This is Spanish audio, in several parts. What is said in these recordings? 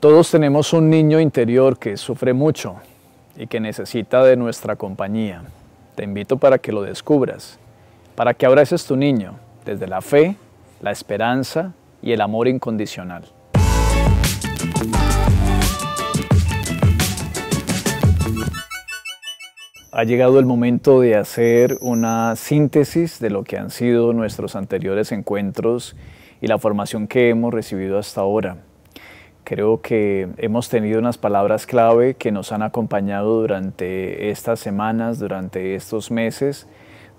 Todos tenemos un niño interior que sufre mucho y que necesita de nuestra compañía. Te invito para que lo descubras, para que abraces tu niño desde la fe, la esperanza y el amor incondicional. Ha llegado el momento de hacer una síntesis de lo que han sido nuestros anteriores encuentros y la formación que hemos recibido hasta ahora. Creo que hemos tenido unas palabras clave que nos han acompañado durante estas semanas, durante estos meses,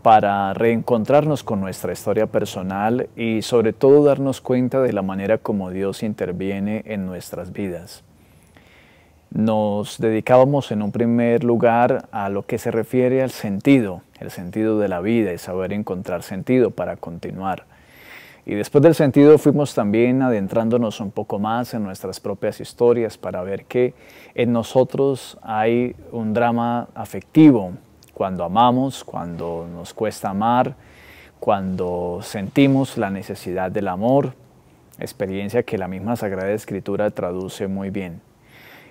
para reencontrarnos con nuestra historia personal y sobre todo darnos cuenta de la manera como Dios interviene en nuestras vidas. Nos dedicábamos en un primer lugar a lo que se refiere al sentido, el sentido de la vida y saber encontrar sentido para continuar. Y después del sentido fuimos también adentrándonos un poco más en nuestras propias historias para ver que en nosotros hay un drama afectivo, cuando amamos, cuando nos cuesta amar, cuando sentimos la necesidad del amor, experiencia que la misma Sagrada Escritura traduce muy bien.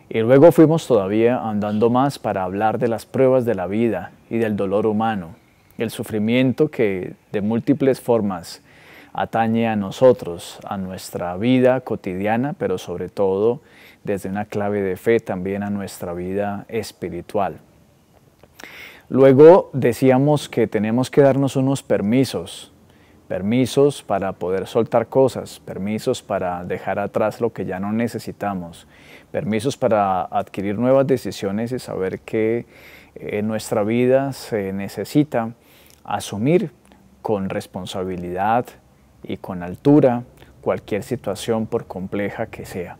Y luego fuimos todavía andando más para hablar de las pruebas de la vida y del dolor humano, el sufrimiento que de múltiples formas atañe a nosotros, a nuestra vida cotidiana, pero sobre todo desde una clave de fe también a nuestra vida espiritual. Luego decíamos que tenemos que darnos unos permisos, permisos para poder soltar cosas, permisos para dejar atrás lo que ya no necesitamos, permisos para adquirir nuevas decisiones y saber que eh, en nuestra vida se necesita asumir con responsabilidad y con altura cualquier situación por compleja que sea.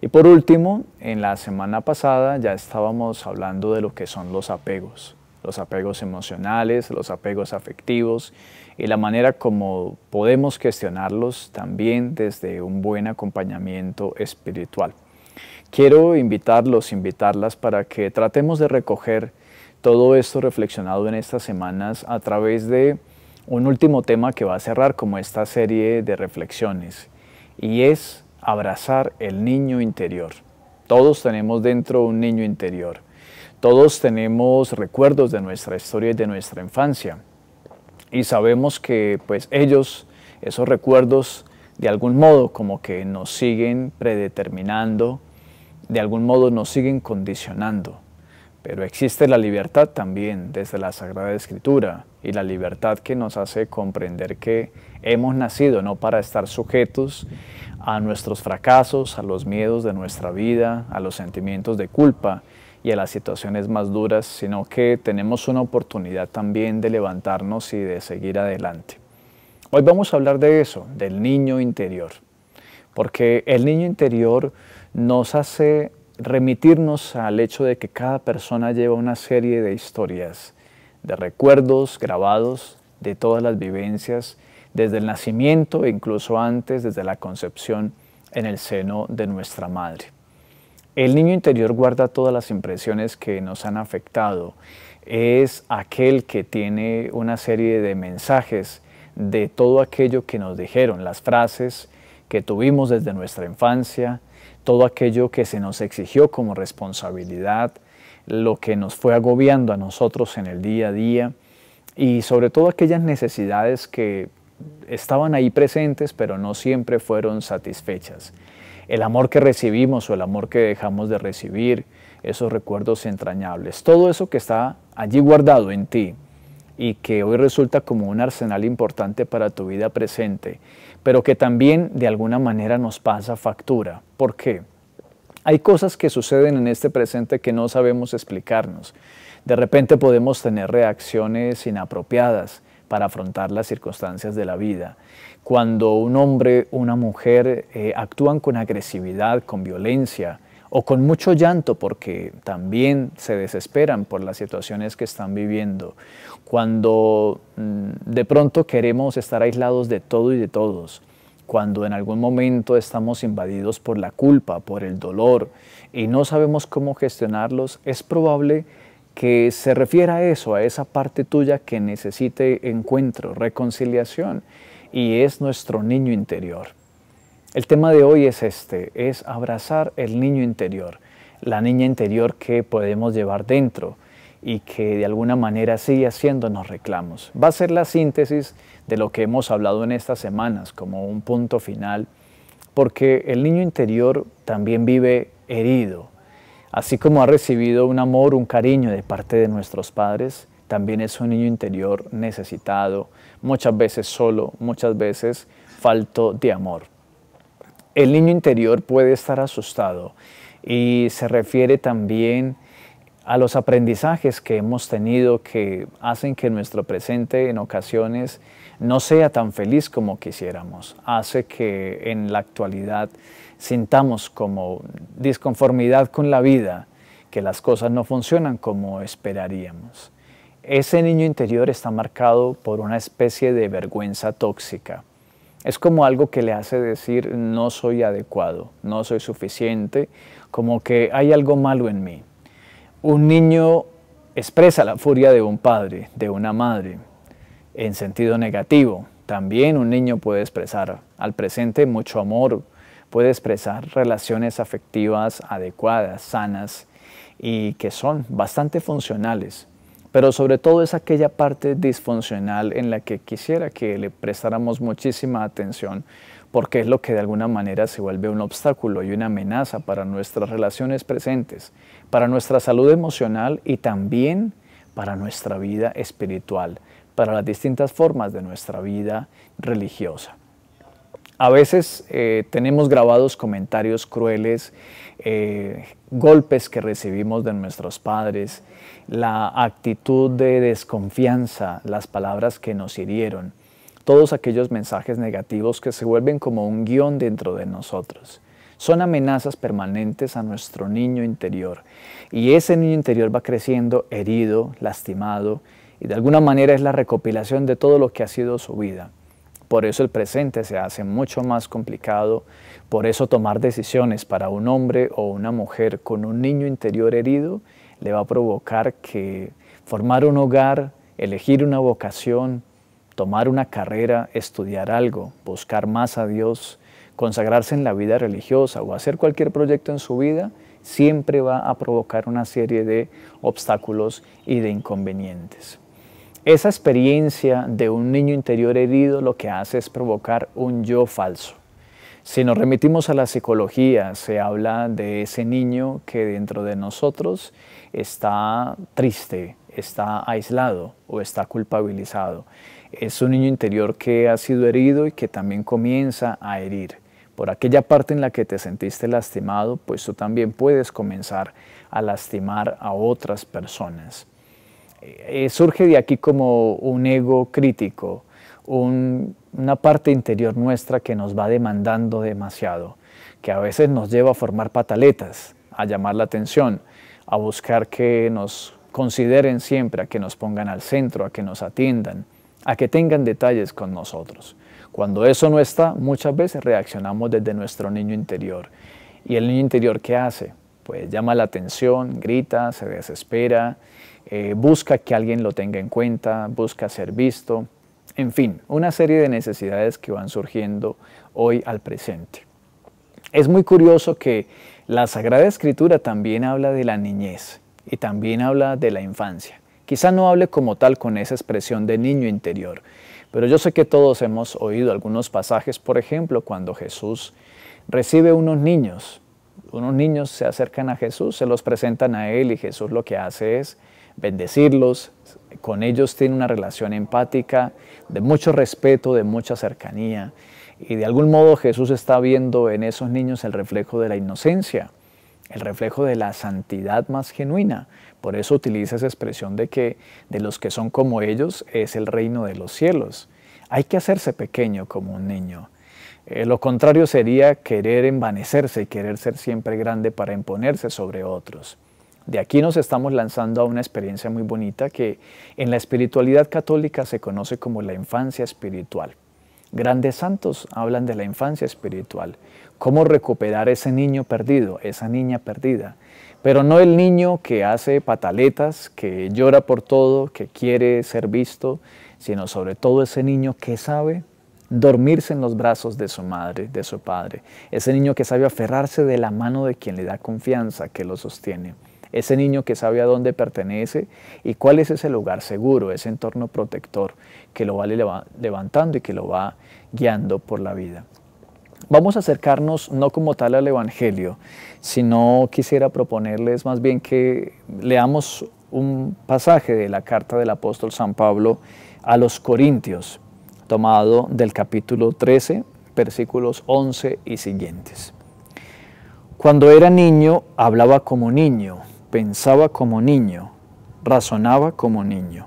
Y por último, en la semana pasada ya estábamos hablando de lo que son los apegos, los apegos emocionales, los apegos afectivos y la manera como podemos gestionarlos también desde un buen acompañamiento espiritual. Quiero invitarlos, invitarlas para que tratemos de recoger todo esto reflexionado en estas semanas a través de un último tema que va a cerrar como esta serie de reflexiones y es abrazar el niño interior. Todos tenemos dentro un niño interior. Todos tenemos recuerdos de nuestra historia y de nuestra infancia. Y sabemos que pues ellos, esos recuerdos, de algún modo como que nos siguen predeterminando, de algún modo nos siguen condicionando. Pero existe la libertad también desde la Sagrada Escritura y la libertad que nos hace comprender que hemos nacido no para estar sujetos a nuestros fracasos, a los miedos de nuestra vida, a los sentimientos de culpa y a las situaciones más duras, sino que tenemos una oportunidad también de levantarnos y de seguir adelante. Hoy vamos a hablar de eso, del niño interior, porque el niño interior nos hace remitirnos al hecho de que cada persona lleva una serie de historias, de recuerdos grabados de todas las vivencias, desde el nacimiento e incluso antes, desde la concepción en el seno de nuestra madre. El niño interior guarda todas las impresiones que nos han afectado. Es aquel que tiene una serie de mensajes de todo aquello que nos dijeron, las frases que tuvimos desde nuestra infancia, todo aquello que se nos exigió como responsabilidad, lo que nos fue agobiando a nosotros en el día a día y sobre todo aquellas necesidades que estaban ahí presentes pero no siempre fueron satisfechas. El amor que recibimos o el amor que dejamos de recibir, esos recuerdos entrañables, todo eso que está allí guardado en ti, y que hoy resulta como un arsenal importante para tu vida presente, pero que también de alguna manera nos pasa factura. ¿Por qué? Hay cosas que suceden en este presente que no sabemos explicarnos. De repente podemos tener reacciones inapropiadas para afrontar las circunstancias de la vida. Cuando un hombre, una mujer eh, actúan con agresividad, con violencia, o con mucho llanto porque también se desesperan por las situaciones que están viviendo, cuando mm, de pronto queremos estar aislados de todo y de todos, cuando en algún momento estamos invadidos por la culpa, por el dolor y no sabemos cómo gestionarlos, es probable que se refiera a eso, a esa parte tuya que necesite encuentro, reconciliación y es nuestro niño interior. El tema de hoy es este, es abrazar el niño interior, la niña interior que podemos llevar dentro y que de alguna manera sigue haciéndonos reclamos. Va a ser la síntesis de lo que hemos hablado en estas semanas como un punto final, porque el niño interior también vive herido. Así como ha recibido un amor, un cariño de parte de nuestros padres, también es un niño interior necesitado, muchas veces solo, muchas veces falto de amor. El niño interior puede estar asustado y se refiere también a los aprendizajes que hemos tenido que hacen que nuestro presente en ocasiones no sea tan feliz como quisiéramos, hace que en la actualidad sintamos como disconformidad con la vida, que las cosas no funcionan como esperaríamos. Ese niño interior está marcado por una especie de vergüenza tóxica es como algo que le hace decir no soy adecuado, no soy suficiente, como que hay algo malo en mí. Un niño expresa la furia de un padre, de una madre, en sentido negativo. También un niño puede expresar al presente mucho amor, puede expresar relaciones afectivas adecuadas, sanas y que son bastante funcionales pero sobre todo es aquella parte disfuncional en la que quisiera que le prestáramos muchísima atención porque es lo que de alguna manera se vuelve un obstáculo y una amenaza para nuestras relaciones presentes, para nuestra salud emocional y también para nuestra vida espiritual, para las distintas formas de nuestra vida religiosa. A veces eh, tenemos grabados comentarios crueles, eh, golpes que recibimos de nuestros padres, la actitud de desconfianza, las palabras que nos hirieron, todos aquellos mensajes negativos que se vuelven como un guión dentro de nosotros. Son amenazas permanentes a nuestro niño interior y ese niño interior va creciendo herido, lastimado y de alguna manera es la recopilación de todo lo que ha sido su vida. Por eso el presente se hace mucho más complicado, por eso tomar decisiones para un hombre o una mujer con un niño interior herido le va a provocar que formar un hogar, elegir una vocación, tomar una carrera, estudiar algo, buscar más a Dios, consagrarse en la vida religiosa o hacer cualquier proyecto en su vida, siempre va a provocar una serie de obstáculos y de inconvenientes. Esa experiencia de un niño interior herido lo que hace es provocar un yo falso. Si nos remitimos a la psicología, se habla de ese niño que dentro de nosotros está triste, está aislado o está culpabilizado. Es un niño interior que ha sido herido y que también comienza a herir. Por aquella parte en la que te sentiste lastimado, pues tú también puedes comenzar a lastimar a otras personas. Eh, surge de aquí como un ego crítico, una parte interior nuestra que nos va demandando demasiado, que a veces nos lleva a formar pataletas, a llamar la atención, a buscar que nos consideren siempre, a que nos pongan al centro, a que nos atiendan, a que tengan detalles con nosotros. Cuando eso no está, muchas veces reaccionamos desde nuestro niño interior. ¿Y el niño interior qué hace? pues llama la atención, grita, se desespera, eh, busca que alguien lo tenga en cuenta, busca ser visto, en fin, una serie de necesidades que van surgiendo hoy al presente. Es muy curioso que la Sagrada Escritura también habla de la niñez y también habla de la infancia. Quizá no hable como tal con esa expresión de niño interior, pero yo sé que todos hemos oído algunos pasajes, por ejemplo, cuando Jesús recibe unos niños unos niños se acercan a Jesús, se los presentan a Él y Jesús lo que hace es bendecirlos, con ellos tiene una relación empática, de mucho respeto, de mucha cercanía. Y de algún modo Jesús está viendo en esos niños el reflejo de la inocencia, el reflejo de la santidad más genuina. Por eso utiliza esa expresión de que de los que son como ellos es el reino de los cielos. Hay que hacerse pequeño como un niño eh, lo contrario sería querer envanecerse y querer ser siempre grande para imponerse sobre otros. De aquí nos estamos lanzando a una experiencia muy bonita que en la espiritualidad católica se conoce como la infancia espiritual. Grandes santos hablan de la infancia espiritual, cómo recuperar ese niño perdido, esa niña perdida, pero no el niño que hace pataletas, que llora por todo, que quiere ser visto, sino sobre todo ese niño que sabe dormirse en los brazos de su madre, de su padre. Ese niño que sabe aferrarse de la mano de quien le da confianza, que lo sostiene. Ese niño que sabe a dónde pertenece y cuál es ese lugar seguro, ese entorno protector que lo va levantando y que lo va guiando por la vida. Vamos a acercarnos no como tal al Evangelio, sino quisiera proponerles más bien que leamos un pasaje de la carta del apóstol San Pablo a los Corintios, tomado del capítulo 13, versículos 11 y siguientes. Cuando era niño, hablaba como niño, pensaba como niño, razonaba como niño.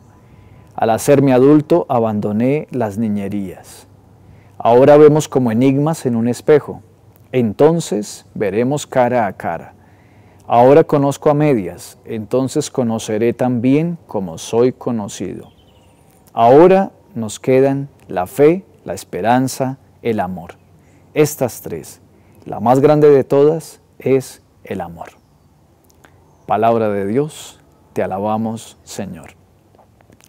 Al hacerme adulto, abandoné las niñerías. Ahora vemos como enigmas en un espejo. Entonces veremos cara a cara. Ahora conozco a medias, entonces conoceré también como soy conocido. Ahora nos quedan la fe, la esperanza, el amor. Estas tres. La más grande de todas es el amor. Palabra de Dios, te alabamos Señor.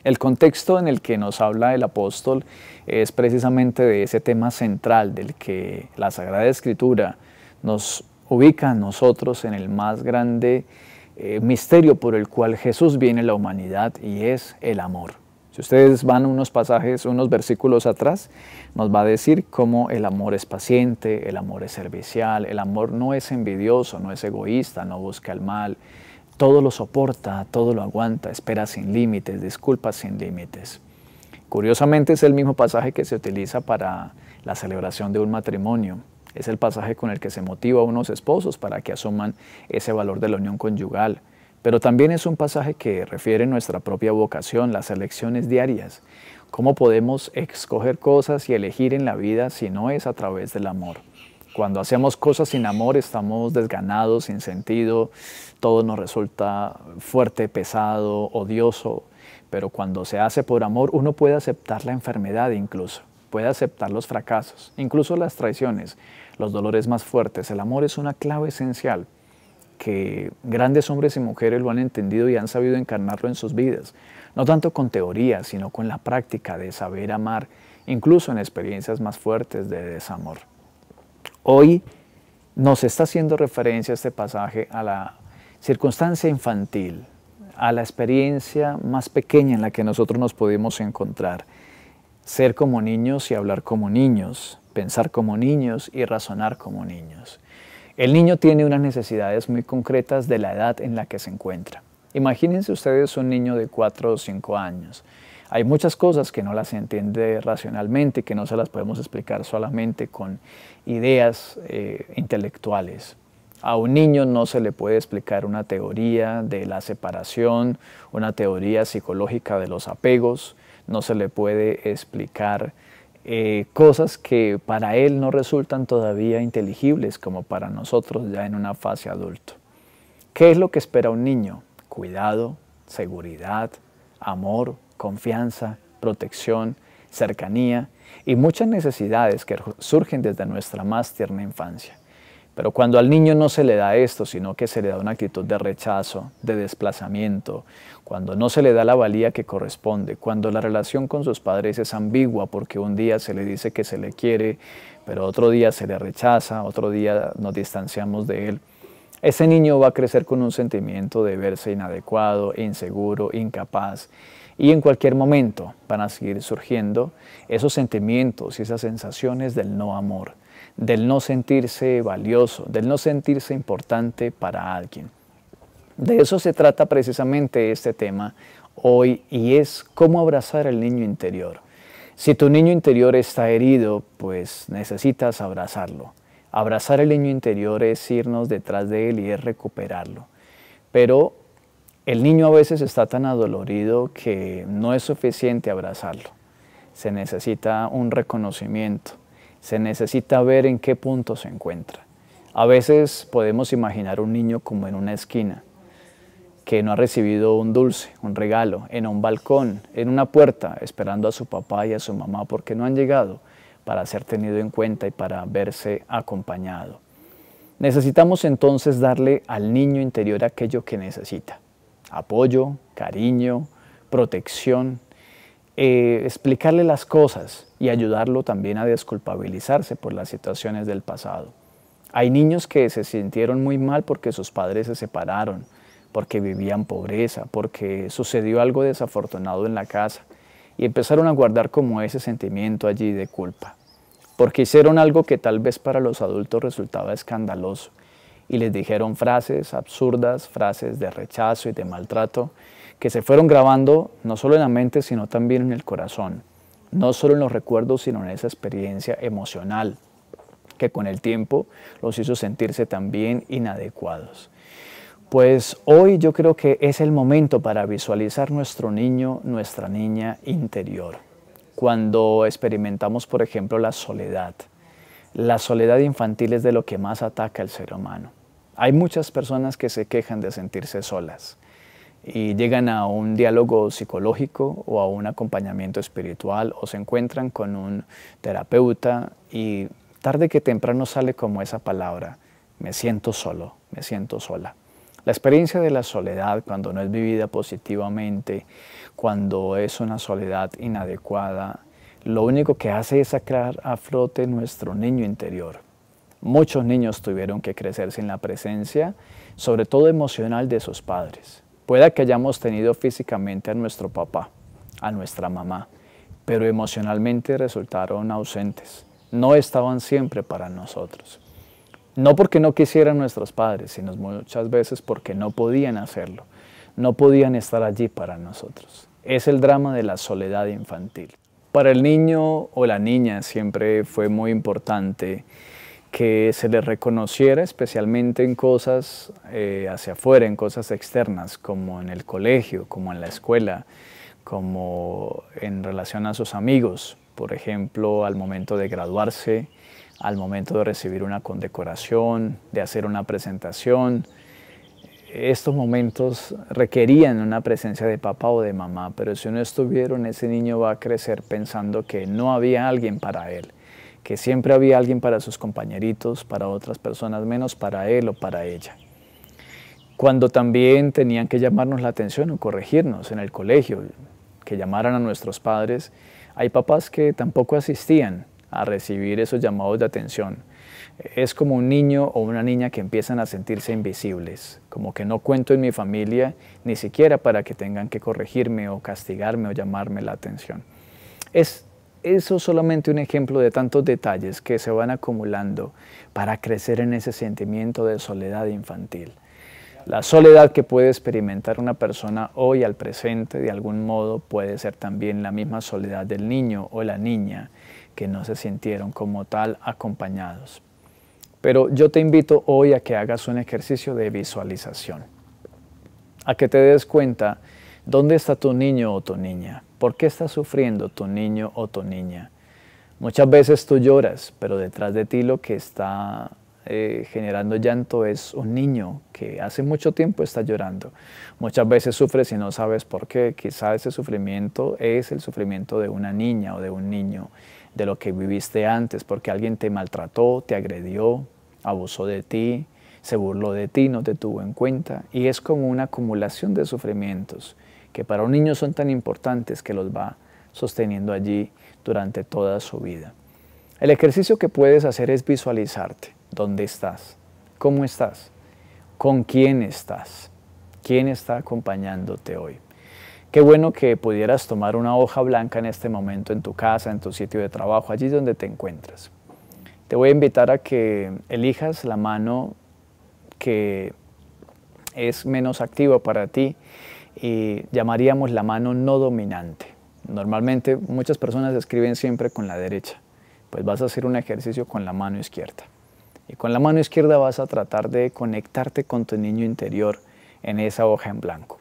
El contexto en el que nos habla el apóstol es precisamente de ese tema central del que la Sagrada Escritura nos ubica a nosotros en el más grande eh, misterio por el cual Jesús viene a la humanidad y es el amor. Si ustedes van unos pasajes, unos versículos atrás, nos va a decir cómo el amor es paciente, el amor es servicial, el amor no es envidioso, no es egoísta, no busca el mal, todo lo soporta, todo lo aguanta, espera sin límites, disculpa sin límites. Curiosamente es el mismo pasaje que se utiliza para la celebración de un matrimonio. Es el pasaje con el que se motiva a unos esposos para que asuman ese valor de la unión conyugal, pero también es un pasaje que refiere nuestra propia vocación, las elecciones diarias. ¿Cómo podemos escoger cosas y elegir en la vida si no es a través del amor? Cuando hacemos cosas sin amor estamos desganados, sin sentido, todo nos resulta fuerte, pesado, odioso, pero cuando se hace por amor uno puede aceptar la enfermedad incluso, puede aceptar los fracasos, incluso las traiciones, los dolores más fuertes. El amor es una clave esencial que grandes hombres y mujeres lo han entendido y han sabido encarnarlo en sus vidas, no tanto con teoría, sino con la práctica de saber amar, incluso en experiencias más fuertes de desamor. Hoy nos está haciendo referencia este pasaje a la circunstancia infantil, a la experiencia más pequeña en la que nosotros nos podemos encontrar. Ser como niños y hablar como niños, pensar como niños y razonar como niños. El niño tiene unas necesidades muy concretas de la edad en la que se encuentra. Imagínense ustedes un niño de 4 o 5 años. Hay muchas cosas que no las entiende racionalmente, que no se las podemos explicar solamente con ideas eh, intelectuales. A un niño no se le puede explicar una teoría de la separación, una teoría psicológica de los apegos, no se le puede explicar eh, cosas que para él no resultan todavía inteligibles como para nosotros ya en una fase adulto. ¿Qué es lo que espera un niño? Cuidado, seguridad, amor, confianza, protección, cercanía y muchas necesidades que surgen desde nuestra más tierna infancia. Pero cuando al niño no se le da esto, sino que se le da una actitud de rechazo, de desplazamiento, cuando no se le da la valía que corresponde, cuando la relación con sus padres es ambigua porque un día se le dice que se le quiere, pero otro día se le rechaza, otro día nos distanciamos de él, ese niño va a crecer con un sentimiento de verse inadecuado, inseguro, incapaz. Y en cualquier momento van a seguir surgiendo esos sentimientos y esas sensaciones del no amor del no sentirse valioso, del no sentirse importante para alguien. De eso se trata precisamente este tema hoy y es cómo abrazar al niño interior. Si tu niño interior está herido, pues necesitas abrazarlo. Abrazar el niño interior es irnos detrás de él y es recuperarlo. Pero el niño a veces está tan adolorido que no es suficiente abrazarlo. Se necesita un reconocimiento se necesita ver en qué punto se encuentra. A veces podemos imaginar un niño como en una esquina, que no ha recibido un dulce, un regalo, en un balcón, en una puerta, esperando a su papá y a su mamá porque no han llegado para ser tenido en cuenta y para verse acompañado. Necesitamos entonces darle al niño interior aquello que necesita. Apoyo, cariño, protección, eh, explicarle las cosas y ayudarlo también a desculpabilizarse por las situaciones del pasado. Hay niños que se sintieron muy mal porque sus padres se separaron, porque vivían pobreza, porque sucedió algo desafortunado en la casa y empezaron a guardar como ese sentimiento allí de culpa, porque hicieron algo que tal vez para los adultos resultaba escandaloso y les dijeron frases absurdas, frases de rechazo y de maltrato que se fueron grabando no solo en la mente, sino también en el corazón, no solo en los recuerdos, sino en esa experiencia emocional que con el tiempo los hizo sentirse también inadecuados. Pues hoy yo creo que es el momento para visualizar nuestro niño, nuestra niña interior. Cuando experimentamos, por ejemplo, la soledad. La soledad infantil es de lo que más ataca al ser humano. Hay muchas personas que se quejan de sentirse solas y llegan a un diálogo psicológico o a un acompañamiento espiritual o se encuentran con un terapeuta y tarde que temprano sale como esa palabra, me siento solo, me siento sola. La experiencia de la soledad cuando no es vivida positivamente, cuando es una soledad inadecuada, lo único que hace es sacar a flote nuestro niño interior. Muchos niños tuvieron que crecer sin la presencia, sobre todo emocional, de sus padres. Pueda que hayamos tenido físicamente a nuestro papá, a nuestra mamá, pero emocionalmente resultaron ausentes. No estaban siempre para nosotros. No porque no quisieran nuestros padres, sino muchas veces porque no podían hacerlo. No podían estar allí para nosotros. Es el drama de la soledad infantil. Para el niño o la niña siempre fue muy importante que se le reconociera especialmente en cosas eh, hacia afuera, en cosas externas, como en el colegio, como en la escuela, como en relación a sus amigos, por ejemplo, al momento de graduarse, al momento de recibir una condecoración, de hacer una presentación. Estos momentos requerían una presencia de papá o de mamá, pero si no estuvieron, ese niño va a crecer pensando que no había alguien para él que siempre había alguien para sus compañeritos, para otras personas menos, para él o para ella. Cuando también tenían que llamarnos la atención o corregirnos en el colegio, que llamaran a nuestros padres, hay papás que tampoco asistían a recibir esos llamados de atención. Es como un niño o una niña que empiezan a sentirse invisibles, como que no cuento en mi familia ni siquiera para que tengan que corregirme o castigarme o llamarme la atención. Es eso es solamente un ejemplo de tantos detalles que se van acumulando para crecer en ese sentimiento de soledad infantil. La soledad que puede experimentar una persona hoy al presente de algún modo puede ser también la misma soledad del niño o la niña que no se sintieron como tal acompañados. Pero yo te invito hoy a que hagas un ejercicio de visualización, a que te des cuenta dónde está tu niño o tu niña ¿Por qué está sufriendo tu niño o tu niña? Muchas veces tú lloras, pero detrás de ti lo que está eh, generando llanto es un niño que hace mucho tiempo está llorando. Muchas veces sufres y no sabes por qué. Quizá ese sufrimiento es el sufrimiento de una niña o de un niño, de lo que viviste antes, porque alguien te maltrató, te agredió, abusó de ti, se burló de ti, no te tuvo en cuenta. Y es como una acumulación de sufrimientos que para un niño son tan importantes que los va sosteniendo allí durante toda su vida. El ejercicio que puedes hacer es visualizarte dónde estás, cómo estás, con quién estás, quién está acompañándote hoy. Qué bueno que pudieras tomar una hoja blanca en este momento en tu casa, en tu sitio de trabajo, allí donde te encuentras. Te voy a invitar a que elijas la mano que es menos activa para ti y llamaríamos la mano no dominante. Normalmente muchas personas escriben siempre con la derecha, pues vas a hacer un ejercicio con la mano izquierda. Y con la mano izquierda vas a tratar de conectarte con tu niño interior en esa hoja en blanco.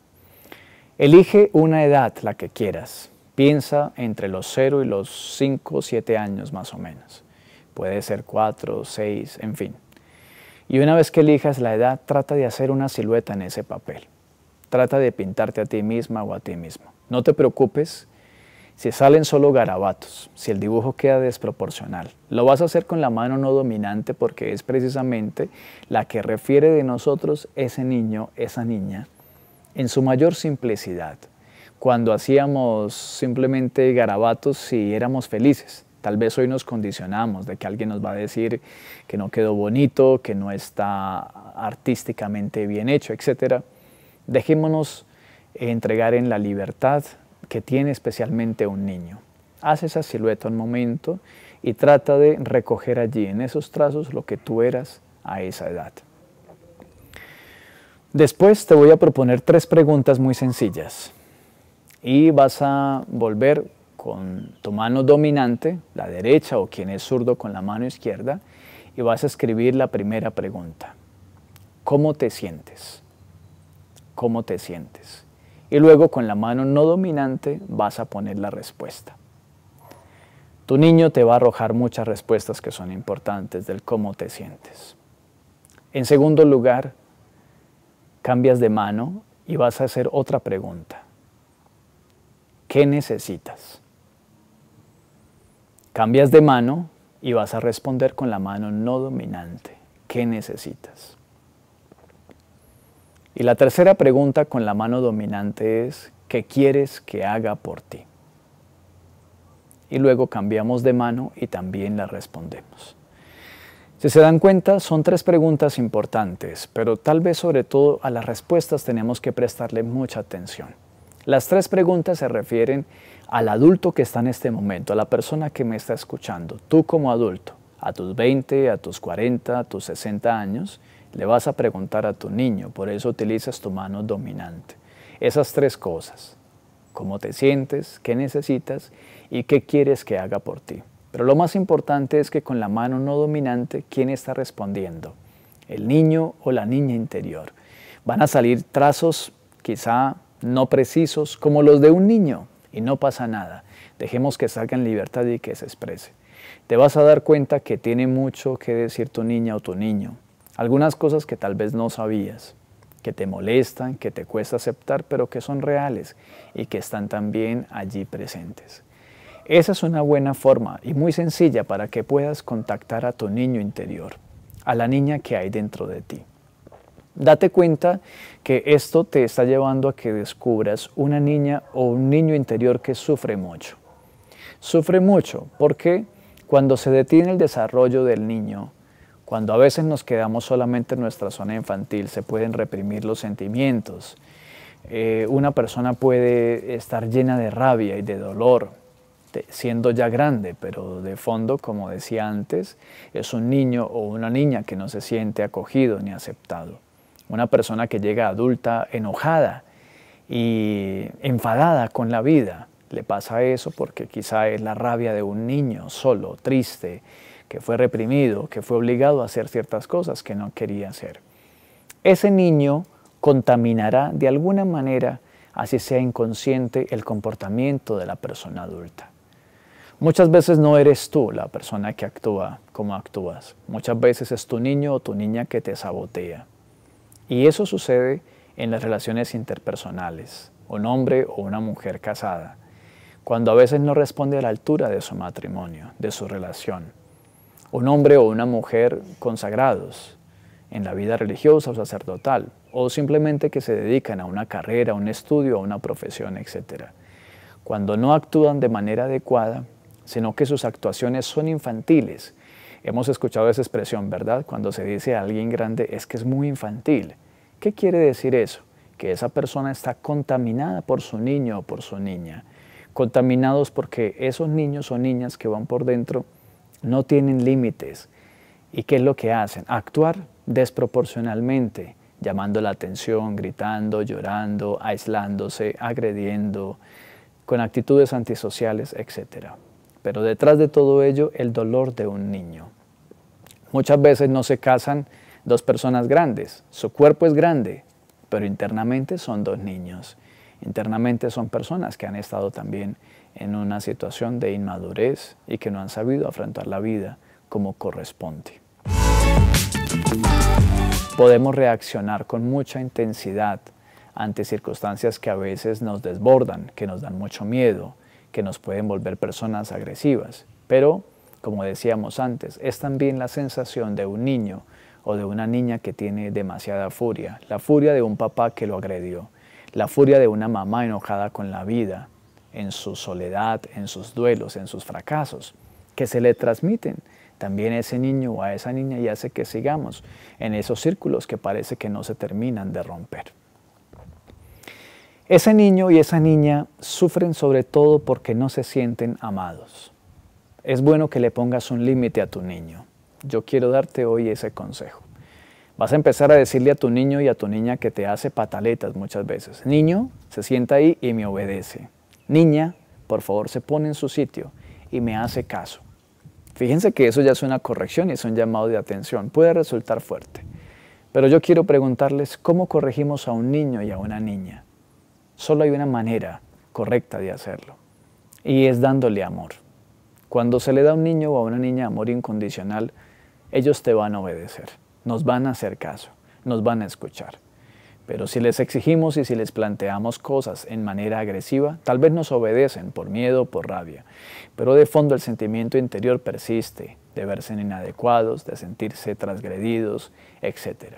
Elige una edad, la que quieras. Piensa entre los 0 y los 5 o 7 años más o menos. Puede ser 4, 6, en fin. Y una vez que elijas la edad, trata de hacer una silueta en ese papel. Trata de pintarte a ti misma o a ti mismo. No te preocupes si salen solo garabatos, si el dibujo queda desproporcional. Lo vas a hacer con la mano no dominante porque es precisamente la que refiere de nosotros ese niño, esa niña, en su mayor simplicidad. Cuando hacíamos simplemente garabatos y éramos felices. Tal vez hoy nos condicionamos de que alguien nos va a decir que no quedó bonito, que no está artísticamente bien hecho, etcétera. Dejémonos entregar en la libertad que tiene especialmente un niño. Haz esa silueta un momento y trata de recoger allí en esos trazos lo que tú eras a esa edad. Después te voy a proponer tres preguntas muy sencillas y vas a volver con tu mano dominante, la derecha o quien es zurdo con la mano izquierda, y vas a escribir la primera pregunta. ¿Cómo te sientes? cómo te sientes. Y luego con la mano no dominante vas a poner la respuesta. Tu niño te va a arrojar muchas respuestas que son importantes del cómo te sientes. En segundo lugar, cambias de mano y vas a hacer otra pregunta. ¿Qué necesitas? Cambias de mano y vas a responder con la mano no dominante. ¿Qué necesitas? Y la tercera pregunta con la mano dominante es, ¿qué quieres que haga por ti? Y luego cambiamos de mano y también la respondemos. Si se dan cuenta, son tres preguntas importantes, pero tal vez sobre todo a las respuestas tenemos que prestarle mucha atención. Las tres preguntas se refieren al adulto que está en este momento, a la persona que me está escuchando, tú como adulto, a tus 20, a tus 40, a tus 60 años, le vas a preguntar a tu niño, por eso utilizas tu mano dominante. Esas tres cosas, cómo te sientes, qué necesitas y qué quieres que haga por ti. Pero lo más importante es que con la mano no dominante, ¿quién está respondiendo? ¿El niño o la niña interior? Van a salir trazos quizá no precisos como los de un niño y no pasa nada. Dejemos que salga en libertad y que se exprese. Te vas a dar cuenta que tiene mucho que decir tu niña o tu niño, algunas cosas que tal vez no sabías, que te molestan, que te cuesta aceptar, pero que son reales y que están también allí presentes. Esa es una buena forma y muy sencilla para que puedas contactar a tu niño interior, a la niña que hay dentro de ti. Date cuenta que esto te está llevando a que descubras una niña o un niño interior que sufre mucho. Sufre mucho porque cuando se detiene el desarrollo del niño, cuando a veces nos quedamos solamente en nuestra zona infantil, se pueden reprimir los sentimientos. Eh, una persona puede estar llena de rabia y de dolor, siendo ya grande, pero de fondo, como decía antes, es un niño o una niña que no se siente acogido ni aceptado. Una persona que llega adulta enojada y enfadada con la vida. Le pasa eso porque quizá es la rabia de un niño solo, triste, que fue reprimido, que fue obligado a hacer ciertas cosas que no quería hacer. Ese niño contaminará de alguna manera, así sea inconsciente, el comportamiento de la persona adulta. Muchas veces no eres tú la persona que actúa como actúas. Muchas veces es tu niño o tu niña que te sabotea. Y eso sucede en las relaciones interpersonales, un hombre o una mujer casada, cuando a veces no responde a la altura de su matrimonio, de su relación, un hombre o una mujer consagrados en la vida religiosa o sacerdotal, o simplemente que se dedican a una carrera, a un estudio, a una profesión, etc. Cuando no actúan de manera adecuada, sino que sus actuaciones son infantiles. Hemos escuchado esa expresión, ¿verdad? Cuando se dice a alguien grande es que es muy infantil. ¿Qué quiere decir eso? Que esa persona está contaminada por su niño o por su niña. Contaminados porque esos niños o niñas que van por dentro no tienen límites. ¿Y qué es lo que hacen? Actuar desproporcionalmente, llamando la atención, gritando, llorando, aislándose, agrediendo, con actitudes antisociales, etc. Pero detrás de todo ello, el dolor de un niño. Muchas veces no se casan dos personas grandes, su cuerpo es grande, pero internamente son dos niños, internamente son personas que han estado también en una situación de inmadurez y que no han sabido afrontar la vida como corresponde. Podemos reaccionar con mucha intensidad ante circunstancias que a veces nos desbordan, que nos dan mucho miedo, que nos pueden volver personas agresivas. Pero, como decíamos antes, es también la sensación de un niño o de una niña que tiene demasiada furia, la furia de un papá que lo agredió, la furia de una mamá enojada con la vida, en su soledad, en sus duelos, en sus fracasos, que se le transmiten también a ese niño o a esa niña y hace que sigamos en esos círculos que parece que no se terminan de romper. Ese niño y esa niña sufren sobre todo porque no se sienten amados. Es bueno que le pongas un límite a tu niño. Yo quiero darte hoy ese consejo. Vas a empezar a decirle a tu niño y a tu niña que te hace pataletas muchas veces. Niño, se sienta ahí y me obedece niña, por favor se pone en su sitio y me hace caso. Fíjense que eso ya es una corrección y es un llamado de atención, puede resultar fuerte. Pero yo quiero preguntarles cómo corregimos a un niño y a una niña. Solo hay una manera correcta de hacerlo y es dándole amor. Cuando se le da a un niño o a una niña amor incondicional, ellos te van a obedecer, nos van a hacer caso, nos van a escuchar. Pero si les exigimos y si les planteamos cosas en manera agresiva, tal vez nos obedecen por miedo o por rabia. Pero de fondo el sentimiento interior persiste, de verse inadecuados, de sentirse transgredidos, etc.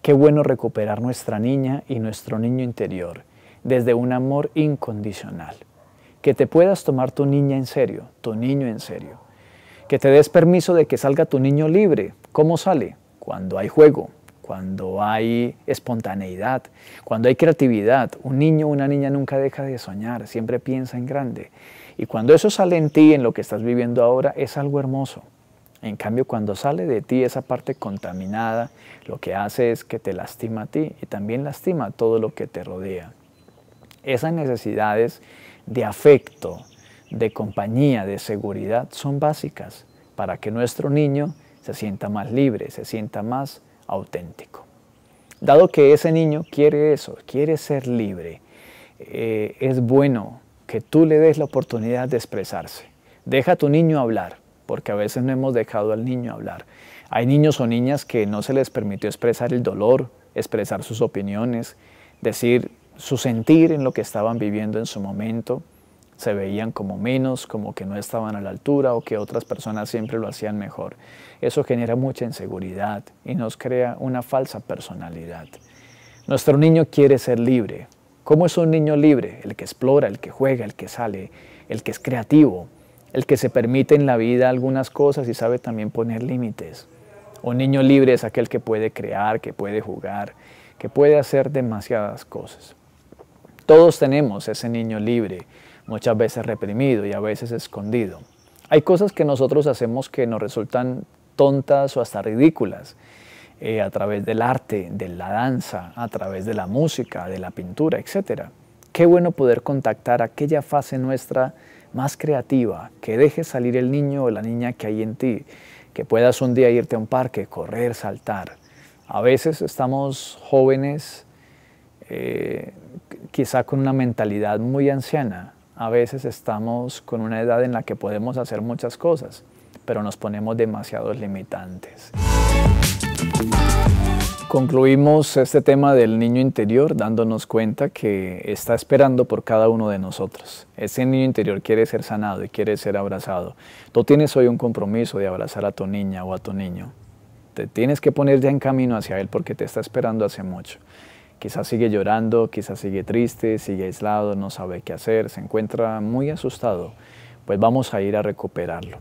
Qué bueno recuperar nuestra niña y nuestro niño interior desde un amor incondicional. Que te puedas tomar tu niña en serio, tu niño en serio. Que te des permiso de que salga tu niño libre. ¿Cómo sale? Cuando hay juego, cuando hay espontaneidad, cuando hay creatividad. Un niño o una niña nunca deja de soñar, siempre piensa en grande. Y cuando eso sale en ti, en lo que estás viviendo ahora, es algo hermoso. En cambio, cuando sale de ti esa parte contaminada, lo que hace es que te lastima a ti y también lastima a todo lo que te rodea. Esas necesidades de afecto, de compañía, de seguridad, son básicas para que nuestro niño se sienta más libre, se sienta más auténtico. Dado que ese niño quiere eso, quiere ser libre, eh, es bueno que tú le des la oportunidad de expresarse. Deja a tu niño hablar, porque a veces no hemos dejado al niño hablar. Hay niños o niñas que no se les permitió expresar el dolor, expresar sus opiniones, decir su sentir en lo que estaban viviendo en su momento se veían como menos, como que no estaban a la altura o que otras personas siempre lo hacían mejor. Eso genera mucha inseguridad y nos crea una falsa personalidad. Nuestro niño quiere ser libre. ¿Cómo es un niño libre? El que explora, el que juega, el que sale, el que es creativo, el que se permite en la vida algunas cosas y sabe también poner límites. Un niño libre es aquel que puede crear, que puede jugar, que puede hacer demasiadas cosas. Todos tenemos ese niño libre muchas veces reprimido y a veces escondido. Hay cosas que nosotros hacemos que nos resultan tontas o hasta ridículas, eh, a través del arte, de la danza, a través de la música, de la pintura, etc. Qué bueno poder contactar aquella fase nuestra más creativa, que deje salir el niño o la niña que hay en ti, que puedas un día irte a un parque, correr, saltar. A veces estamos jóvenes, eh, quizá con una mentalidad muy anciana, a veces estamos con una edad en la que podemos hacer muchas cosas, pero nos ponemos demasiados limitantes. Concluimos este tema del niño interior dándonos cuenta que está esperando por cada uno de nosotros. Ese niño interior quiere ser sanado y quiere ser abrazado. Tú tienes hoy un compromiso de abrazar a tu niña o a tu niño. Te tienes que poner ya en camino hacia él porque te está esperando hace mucho. Quizás sigue llorando, quizás sigue triste, sigue aislado, no sabe qué hacer, se encuentra muy asustado. Pues vamos a ir a recuperarlo.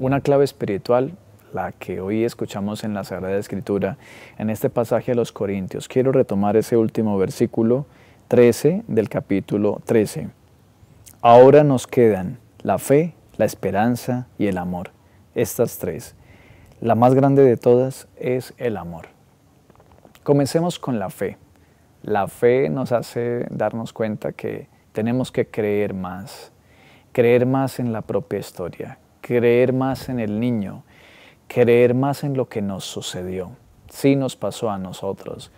Una clave espiritual, la que hoy escuchamos en la Sagrada Escritura, en este pasaje a los Corintios. Quiero retomar ese último versículo 13 del capítulo 13. Ahora nos quedan la fe, la esperanza y el amor. Estas tres. La más grande de todas es el amor. Comencemos con la fe. La fe nos hace darnos cuenta que tenemos que creer más, creer más en la propia historia, creer más en el niño, creer más en lo que nos sucedió. Si nos pasó a nosotros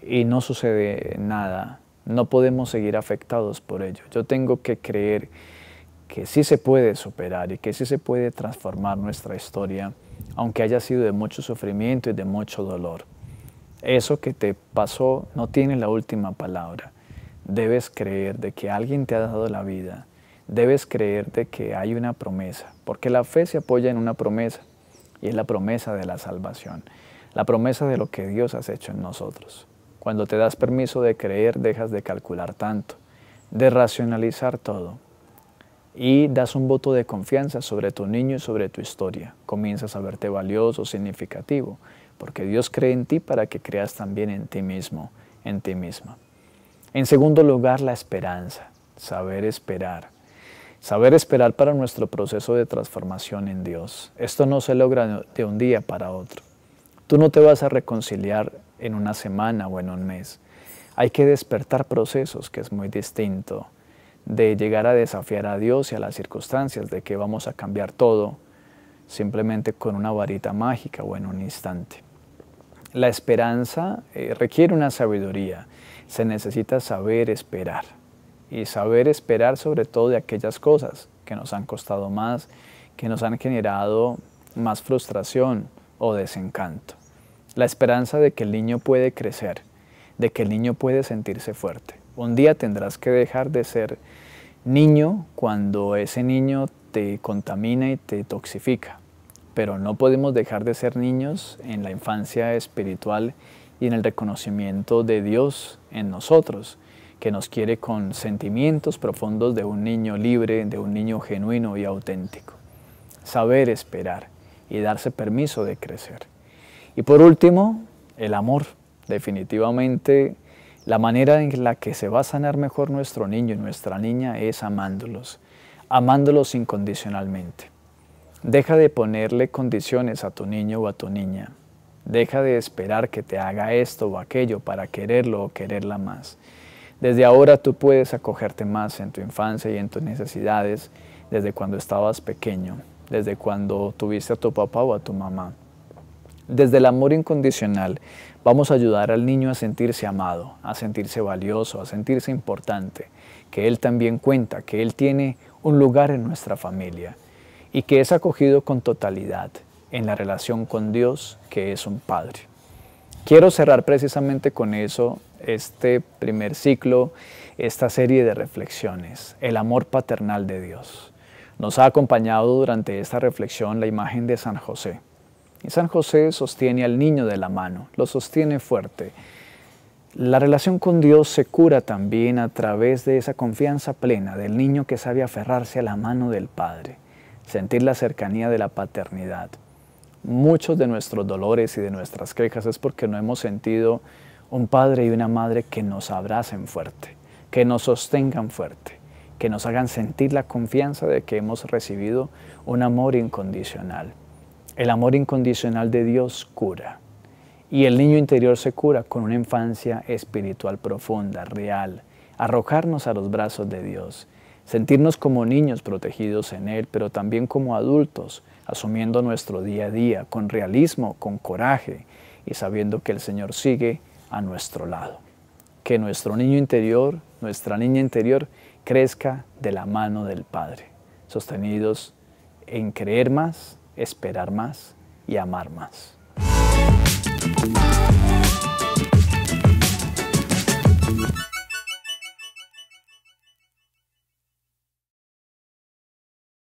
y no sucede nada. No podemos seguir afectados por ello. Yo tengo que creer que sí se puede superar y que sí se puede transformar nuestra historia, aunque haya sido de mucho sufrimiento y de mucho dolor eso que te pasó no tiene la última palabra. Debes creer de que alguien te ha dado la vida. Debes creer de que hay una promesa, porque la fe se apoya en una promesa y es la promesa de la salvación, la promesa de lo que Dios has hecho en nosotros. Cuando te das permiso de creer, dejas de calcular tanto, de racionalizar todo y das un voto de confianza sobre tu niño y sobre tu historia. Comienzas a verte valioso, significativo porque Dios cree en ti para que creas también en ti mismo, en ti misma. En segundo lugar, la esperanza, saber esperar. Saber esperar para nuestro proceso de transformación en Dios. Esto no se logra de un día para otro. Tú no te vas a reconciliar en una semana o en un mes. Hay que despertar procesos, que es muy distinto de llegar a desafiar a Dios y a las circunstancias, de que vamos a cambiar todo simplemente con una varita mágica o en un instante la esperanza eh, requiere una sabiduría. Se necesita saber esperar y saber esperar sobre todo de aquellas cosas que nos han costado más, que nos han generado más frustración o desencanto. La esperanza de que el niño puede crecer, de que el niño puede sentirse fuerte. Un día tendrás que dejar de ser niño cuando ese niño te contamina y te toxifica pero no podemos dejar de ser niños en la infancia espiritual y en el reconocimiento de Dios en nosotros, que nos quiere con sentimientos profundos de un niño libre, de un niño genuino y auténtico. Saber esperar y darse permiso de crecer. Y por último, el amor. Definitivamente, la manera en la que se va a sanar mejor nuestro niño y nuestra niña es amándolos, amándolos incondicionalmente. Deja de ponerle condiciones a tu niño o a tu niña. Deja de esperar que te haga esto o aquello para quererlo o quererla más. Desde ahora tú puedes acogerte más en tu infancia y en tus necesidades desde cuando estabas pequeño, desde cuando tuviste a tu papá o a tu mamá. Desde el amor incondicional vamos a ayudar al niño a sentirse amado, a sentirse valioso, a sentirse importante, que él también cuenta, que él tiene un lugar en nuestra familia y que es acogido con totalidad en la relación con Dios que es un Padre. Quiero cerrar precisamente con eso este primer ciclo, esta serie de reflexiones, el amor paternal de Dios. Nos ha acompañado durante esta reflexión la imagen de San José. Y San José sostiene al niño de la mano, lo sostiene fuerte. La relación con Dios se cura también a través de esa confianza plena del niño que sabe aferrarse a la mano del Padre sentir la cercanía de la paternidad. Muchos de nuestros dolores y de nuestras quejas es porque no hemos sentido un padre y una madre que nos abracen fuerte, que nos sostengan fuerte, que nos hagan sentir la confianza de que hemos recibido un amor incondicional. El amor incondicional de Dios cura. Y el niño interior se cura con una infancia espiritual profunda, real, arrojarnos a los brazos de Dios, sentirnos como niños protegidos en Él, pero también como adultos, asumiendo nuestro día a día con realismo, con coraje y sabiendo que el Señor sigue a nuestro lado. Que nuestro niño interior, nuestra niña interior, crezca de la mano del Padre, sostenidos en creer más, esperar más y amar más.